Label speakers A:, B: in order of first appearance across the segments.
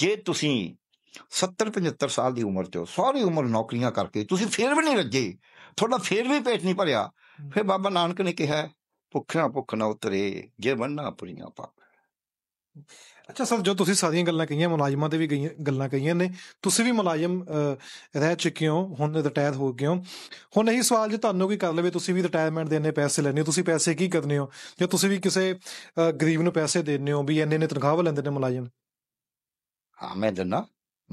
A: ਜੇ ਤੁਸੀਂ 70 75 ਸਾਲ ਦੀ ਉਮਰ 'ਚ ਸਾਰੀ ਉਮਰ ਨੌਕਰੀਆਂ ਕਰਕੇ ਤੁਸੀਂ ਫੇਰ ਵੀ ਨਹੀਂ ਰੱਜੇ ਤੁਹਾਡਾ ਫੇਰ ਵੀ ਪੇਟ ਨਹੀਂ ਭਰਿਆ ਫਿਰ ਬਾਬਾ ਨਾਨਕ ਨੇ ਕਿਹਾ ਭੁੱਖਣਾ ਭੁੱਖ ਨਾ ਉਤਰੇ ਜੇ ਵੰਨਾ ਪੁਰੀਆਂ ਪਾ ਅੱਛਾ ਸਰ ਜੋ ਤੁਸੀਂ ਸਾਰੀਆਂ ਗੱਲਾਂ ਕਹੀਆਂ ਮੁਲਾਜ਼ਮਾਂ ਤੇ ਵੀ ਗੱਲਾਂ ਕਹੀਆਂ ਨੇ ਤੁਸੀਂ ਵੀ ਮੁਲਾਜ਼ਮ ਰਹਿ ਚੁੱਕੇ ਹੋ ਹੁਣ ਰਿਟਾਇਰ ਹੋ ਗਏ ਹੋ ਹੁਣ ਇਹ ਸਵਾਲ ਜੇ ਤੁਹਾਨੂੰ ਕੋਈ ਕਰ ਲਵੇ ਤੁਸੀਂ ਵੀ ਰਿਟਾਇਰਮੈਂਟ ਦੇ ਇੰਨੇ ਪੈਸੇ ਲੈਣੇ ਹੋ ਤੁਸੀਂ ਪੈਸੇ ਕੀ ਕਰਨੇ ਹੋ ਜੇ ਤੁਸੀਂ ਵੀ ਕਿਸੇ ਗਰੀਬ ਨੂੰ ਪੈਸੇ ਦੇਣੇ ਹੋ ਵੀ ਇੰਨੇ ਨੇ ਤਨਖਾਹ ਲੈਂਦੇ ਨੇ ਮੁਲਾਜ਼ਮ ਹਾਂ ਮੈਂ ਦਿੰਦਾ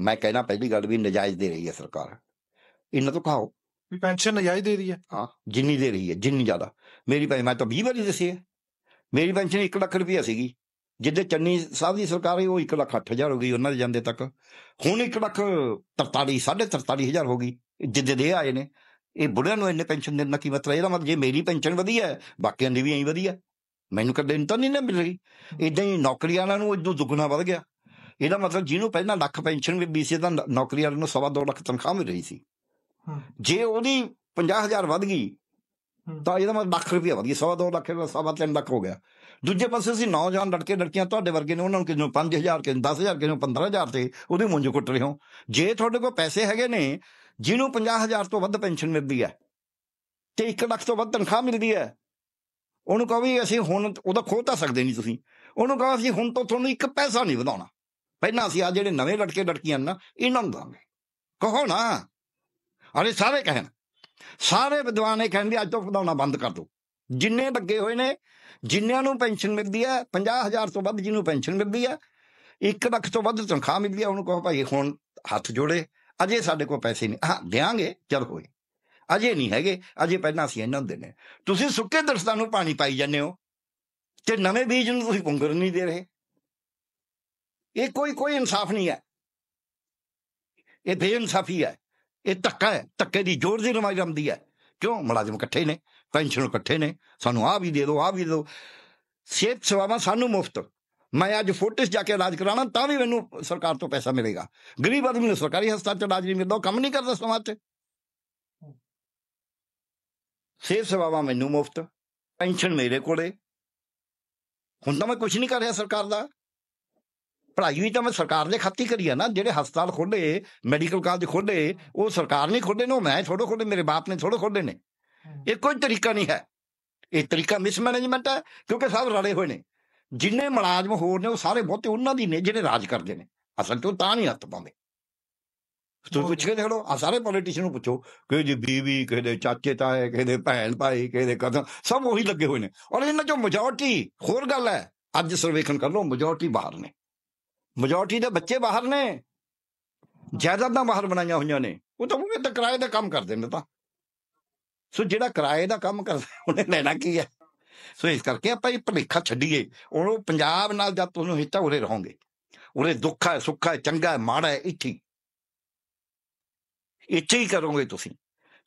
A: ਮੈਂ ਕਹਿਣਾ ਪਹਿਲੀ ਗੱਲ ਵੀ ਨਜਾਇਜ਼ ਦੇ ਰਹੀ ਹੈ ਸਰਕਾਰ ਇਹਨਾਂ ਤੋਂ ਕਹੋ ਵੀ ਪੈਨਸ਼ਨ ਨਜਾਇਜ਼ ਦੇ ਰਹੀ ਹੈ ਹਾਂ ਜਿੰਨੀ ਦੇ ਰਹੀ ਹੈ ਜਿੰਨੀ ਜ਼ਿਆਦਾ ਮੇਰੀ ਭਾਈ ਮੈਂ ਤਾਂ 20 ਵਾਰੀ ਦੱਸੀ ਹੈ ਮੇਰੀ ਪੈਨਸ਼ਨ 1 ਲੱਖ ਰੁਪਈਆ ਸੀਗੀ ਜਿੱਦੇ ਚੰਨੀ ਸਾਹਿਬ ਦੀ ਸਰਕਾਰ ਹੈ ਉਹ 1 ਲੱਖ 8000 ਹੋ ਗਈ ਉਹਨਾਂ ਦੇ ਜਾਂਦੇ ਤੱਕ ਹੁਣ 1 ਲੱਖ 43 43000 ਹੋ ਗਈ ਜਿੱਦੇ ਦੇ ਆਏ ਨੇ ਇਹ ਬੁੜਿਆਂ ਨੂੰ ਇੰਨੇ ਪੈਨਸ਼ਨ ਦੇਣ ਦਾ ਕੀ ਮਤਲਬ ਇਹਦਾ ਮਤਲਬ ਜੇ ਮੇਰੀ ਪੈਨਸ਼ਨ ਵਧੀਆ ਹੈ ਬਾਕੀਆਂ ਦੀ ਵੀ ਐਂ ਵਧੀਆ ਮੈਨੂੰ ਕਦੇ ਤਾਂ ਨਹੀਂ ਨਾ ਮਿਲ ਰਹੀ ਇਦਾਂ ਹੀ ਨੌਕਰੀਆਂ ਨਾਲ ਨੂੰ ਇਦੋਂ ਦੁੱਗਣਾ ਵੱਧ ਗਿਆ ਇਹਦਾ ਮਤਲਬ ਜਿਹਨੂੰ ਪਹਿਲਾਂ ਲੱਖ ਪੈਨਸ਼ਨ ਵੀ ਬੀਸੀ ਦਾ ਨੌਕਰੀ ਵਾਲੇ ਨੂੰ ਸਵਾ 2 ਲੱਖ ਤਨਖਾਹ ਮਿਲ ਰਹੀ ਸੀ ਜੇ ਉਹਦੀ 50000 ਵੱਧ ਗਈ ਤਾਂ ਇਹਦਾ ਮਤਲਬ ਲੱਖ ਰੁਪਏ ਵਧ ਗਈ ਸਵਾ 2 ਲੱਖ ਦਾ ਸਵਾ 3 ਲੱਖ ਹੋ ਗਿਆ ਦੂਜੇ ਪਾਸੇ ਅਸੀਂ ਨੌਜਵਾਨ ਲੜਕੇ ਲੜਕੀਆਂ ਤੁਹਾਡੇ ਵਰਗੇ ਨੇ ਉਹਨਾਂ ਨੂੰ ਕਿੰਨੂੰ 5000 ਕਿਨੂੰ 10000 ਕਿੰਨੂੰ 15000 ਤੇ ਉਹਦੇ ਮੁੰਜ ਕੁੱਟ ਰਹੇ ਹੋ ਜੇ ਤੁਹਾਡੇ ਕੋਲ ਪੈਸੇ ਹੈਗੇ ਨੇ ਜਿਹਨੂੰ 50000 ਤੋਂ ਵੱਧ ਪੈਨਸ਼ਨ ਮਿਲਦੀ ਹੈ ਤੇ 1 ਲੱਖ ਤੋਂ ਵੱਧ ਤਨਖਾਹ ਮਿਲਦੀ ਹੈ ਉਹਨੂੰ ਕਹੋ ਵੀ ਅਸੀਂ ਹੁਣ ਉਹਦਾ ਖੋਤਾ ਸਕਦੇ ਨਹੀਂ ਤੁਸੀਂ ਉਹਨੂੰ ਕਹੋ ਅਸੀਂ ਹੁਣ ਤੋਂ ਤੁਹਾਨੂੰ ਇੱਕ ਪੈਸਾ ਨਹੀਂ ਵਧਾਉਣਾ ਪਹਿਲਾਂ ਅਸੀਂ ਆ ਜਿਹੜੇ ਨਵੇਂ ਲੜਕੇ ਲੜਕੀਆਂ ਨਾ ਇਹਨਾਂ ਨੂੰ ਦਾਂਗੇ ਕਹੋ ਨਾ ਅਰੇ ਸਾਰੇ ਕਹਿਣ ਸਾਰੇ ਵਿਦਵਾਨ ਇਹ ਕਹਿੰਦੇ ਅੱਜ ਤੋਂ ਫਦਾਉਣਾ ਬੰਦ ਕਰ ਦਿਓ ਜਿੰਨੇ ਲੱਗੇ ਹੋਏ ਨੇ ਜਿੰਨਿਆਂ ਨੂੰ ਪੈਨਸ਼ਨ ਮਿਲਦੀ ਹੈ 50000 ਤੋਂ ਵੱਧ ਜਿਹਨੂੰ ਪੈਨਸ਼ਨ ਮਿਲਦੀ ਹੈ 1 ਲੱਖ ਤੋਂ ਵੱਧ ਤਨਖਾਹ ਮਿਲਦੀ ਹੈ ਉਹਨੂੰ ਕਹੋ ਭਾਈ ਹੁਣ ਹੱਥ ਜੋੜੇ ਅਜੇ ਸਾਡੇ ਕੋਲ ਪੈਸੇ ਨਹੀਂ ਹਾਂ ਦੇਾਂਗੇ ਚਲ ਹੋਏ ਅਜੇ ਨਹੀਂ ਹੈਗੇ ਅਜੇ ਪਹਿਲਾਂ ਅਸੀਂ ਇਹਨਾਂ ਨੂੰ ਦੇਣੇ ਤੁਸੀਂ ਸੁੱਕੇ ਦਰਸਤਾਂ ਨੂੰ ਪਾਣੀ ਪਾਈ ਜਾਂਦੇ ਹੋ ਤੇ ਨਵੇਂ ਬੀਜ ਨੂੰ ਤੁਸੀਂ ਪੁੰਗਰ ਨਹੀਂ ਦੇ ਰਹੇ ਇਹ ਕੋਈ ਕੋਈ ਇਨਸਾਫ ਨਹੀਂ ਹੈ ਇਹ ਬੇਇਨਸਾਫੀ ਹੈ ਇਹ ਧੱਕਾ ਹੈ ਧੱਕੇ ਦੀ ਜੋਰ ਦੀ ਰਮਾਈ ਰਮਦੀ ਹੈ ਕਿਉਂ ਮੁਲਾਜ਼ਮ ਇਕੱਠੇ ਨੇ ਪੈਨਸ਼ਨ ਇਕੱਠੇ ਨੇ ਸਾਨੂੰ ਆ ਵੀ ਦੇ ਦਿਓ ਆ ਵੀ ਦੇ ਦਿਓ ਸਿਹਤ ਸੇਵਾਵਾਂ ਸਾਨੂੰ ਮੁਫਤ ਮੈਂ ਅੱਜ ਫੋਟਿਸ ਜਾ ਕੇ ਇਲਾਜ ਕਰਾਣਾ ਤਾਂ ਵੀ ਮੈਨੂੰ ਸਰਕਾਰ ਤੋਂ ਪੈਸਾ ਮਿਲੇਗਾ ਗਰੀਬ ਆਦਮੀ ਨੂੰ ਸਰਕਾਰੀ ਹਸਪਤਾਲ 'ਚ ਇਲਾਜ ਨਹੀਂ ਮਿਲਦਾ ਕੰਮ ਨਹੀਂ ਕਰਦਾ ਸਮਾਜ 'ਚ ਸਿਹਤ ਸੇਵਾਵਾਂ ਮੈਨੂੰ ਮੁਫਤ ਪੈਨਸ਼ਨ ਮੇਰੇ ਕੋਲੇ ਹੁਣ ਤਾਂ ਮੈਂ ਕੁਝ ਨਹੀਂ ਕਰ ਰਿਹਾ ਸਰਕਾਰ ਦਾ ਪੜਾਈ ਵੀ ਤਾਂ ਮੈਂ ਸਰਕਾਰ ਨੇ ਖਾਤੀ ਕਰੀ ਆ ਨਾ ਜਿਹੜੇ ਹਸਪਤਾਲ ਖੋਲੇ ਮੈਡੀਕਲ ਕਾਲਜ ਖੋਲੇ ਉਹ ਸਰਕਾਰ ਨੇ ਖੋਲੇ ਨੇ ਮੈਂ ਥੋੜੋ ਖੋਲੇ ਮੇਰੇ ਬਾਪ ਨੇ ਥੋੜੋ ਖੋਲੇ ਨੇ ਇਹ ਕੋਈ ਤਰੀਕਾ ਨਹੀਂ ਹੈ ਇਹ ਤਰੀਕਾ ਮਿਸਮੈਨੇਜਮੈਂਟ ਹੈ ਕਿਉਂਕਿ ਸਭ ਰਲੇ ਹੋਏ ਨੇ ਜਿੰਨੇ ਮਲਾਜ਼ਮ ਹੋਰ ਨੇ ਉਹ ਸਾਰੇ ਬਹੁਤੇ ਉਹਨਾਂ ਦੀ ਨੇ ਜਿਹੜੇ ਰਾਜ ਕਰਦੇ ਨੇ ਅਸਲ ਤੋਂ ਤਾਂ ਨਹੀਂ ਹੱਥ ਪਾਉਂਦੇ ਤੁਸੀਂ ਪੁੱਛ ਕੇ ਦੇਖ ਆ ਸਾਰੇ ਪੋਲੀਟੀਸ਼ੀਅਨ ਨੂੰ ਪੁੱਛੋ ਕਿ ਜੀ ਬੀਵੀ ਕਿਹਦੇ ਚਾਚੇ ਤਾਏ ਕਿਹਦੇ ਭੈਣ ਭਾਈ ਕਿਹਦੇ ਕਦਮ ਸਭ ਉਹੀ ਲੱਗੇ ਹੋਏ ਨੇ ਔਰ ਇਹਨਾਂ ਚੋਂ ਮੈਜੋਰਟੀ ਹੋਰ ਗੱਲ ਹੈ ਅੱਜ ਸਰਵੇਖਣ ਕਰ ਲਓ ਮੈਜੋਰਟੀ ਬਾਹਰ ਨੇ ਮੈਜੋਰਟੀ ਦੇ ਬੱਚੇ ਬਾਹਰ ਨੇ ਜਾਇਦਾਦਾਂ ਬਾਹਰ ਬਣਾਈਆਂ ਹੋਈਆਂ ਨੇ ਉਹ ਤਾਂ ਉਹ ਤਾਂ ਕਿਰਾਏ ਦਾ ਕੰਮ ਕਰਦੇ ਨੇ ਤਾਂ ਸੋ ਜਿਹੜਾ ਕਿਰਾਏ ਦਾ ਕੰਮ ਕਰਦਾ ਉਹਨੇ ਲੈਣਾ ਕੀ ਹੈ ਸੋ ਇਸ ਕਰਕੇ ਆਪਾਂ ਇਹ ਭਲੇਖਾ ਛੱਡੀਏ ਉਹ ਪੰਜਾਬ ਨਾਲ ਜਦ ਤੁਹਾਨੂੰ ਹਿੱਤਾ ਉਰੇ ਰਹੋਗੇ ਉਰੇ ਦੁੱਖ ਹੈ ਸੁੱਖ ਹੈ ਚੰਗਾ ਹੈ ਮਾੜਾ ਹੈ ਇੱਥੇ ਇੱਥੇ ਹੀ ਕਰੋਗੇ ਤੁਸੀਂ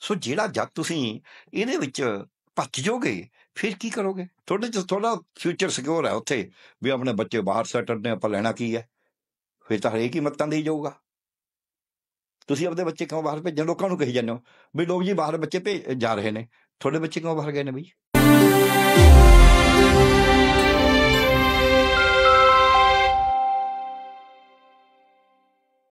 A: ਸੋ ਜਿਹੜਾ ਜਦ ਤੁਸੀਂ ਇਹਦੇ ਵਿੱਚ ਭੱਜ ਜਾਓਗੇ ਫਿਰ ਕੀ ਕਰੋਗੇ ਤੁਹਾਡੇ ਚ ਥੋੜਾ ਫਿਊਚਰ ਸਿਕਿਉਰ ਹੈ ਉੱਥੇ ਵੀ ਆਪਣੇ ਬੱਚੇ ਬਾਹਰ ਸੈਟਲ ਨੇ ਆਪਾਂ ਲੈਣਾ ਕੀ ਹੈ ਫਿਰ ਤਾਂ ਹਰੇਕ ਹੀ ਮਤਾਂ ਦੇ ਜਾਊਗਾ ਤੁਸੀਂ ਆਪਣੇ ਬੱਚੇ ਕਿਉਂ ਬਾਹਰ ਭੇਜਣ ਲੋਕਾਂ ਨੂੰ ਕਹੀ ਜਾਂਦੇ ਹੋ ਵੀ ਲੋਕ ਜੀ ਬਾਹਰ ਬੱਚੇ ਭੇਜ ਜਾ ਰਹੇ ਨੇ ਤੁਹਾਡੇ ਬੱਚੇ ਕਿਉਂ ਬਾਹਰ ਗਏ ਨੇ ਬਈ